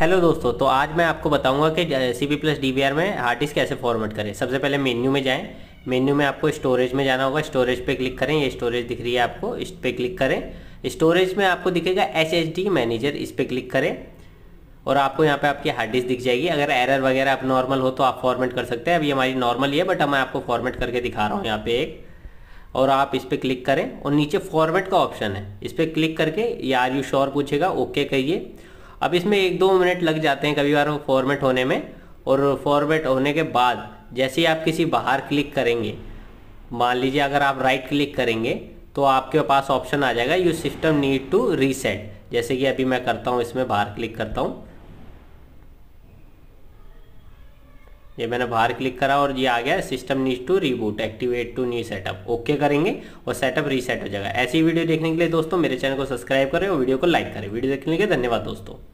hello दोस्तों तो आज मैं आपको बताऊंगा कि सी पी प्लस डी में हार्ड डिस्क कैसे फॉर्मेट करें सबसे पहले मेन्यू में जाएं मेन्यू में आपको स्टोरेज में जाना होगा स्टोरेज पे क्लिक करें ये स्टोरेज दिख रही है आपको इस पर क्लिक करें स्टोरेज में आपको दिखेगा एच एच डी मैनेजर इस पर क्लिक करें और आपको यहाँ पे आपकी हार्ड डिस्क दिख जाएगी अगर एरर वगैरह आप नॉर्मल हो तो आप फॉर्मेट कर सकते हैं अभी हमारी नॉर्मल ही है बट मैं आपको फॉर्मेट करके दिखा रहा हूँ यहाँ पे एक और आप इस पर क्लिक करें और नीचे फॉर्मेट का ऑप्शन है इस पर क्लिक करके ये आर यू श्योर पूछेगा ओके कहिए अब इसमें एक दो मिनट लग जाते हैं कभी बार वो फॉर्मेट होने में और फॉर्मेट होने के बाद जैसे ही आप किसी बाहर क्लिक करेंगे मान लीजिए अगर आप राइट क्लिक करेंगे तो आपके पास ऑप्शन आ जाएगा you system need to reset जैसे कि अभी मैं करता हूँ इसमें बाहर क्लिक करता हूँ ये मैंने बाहर क्लिक करा और ये आ गया system need to reboot activate to new setup okay करेंगे और सेटअप रीसेट हो जाएगा ऐसी वीडियो देखने के लिए दोस्तों मेरे चैनल को सब्सक्राइब करें और वीडियो को लाइक करें वीडियो देखने के लिए धन्यवाद दोस्तों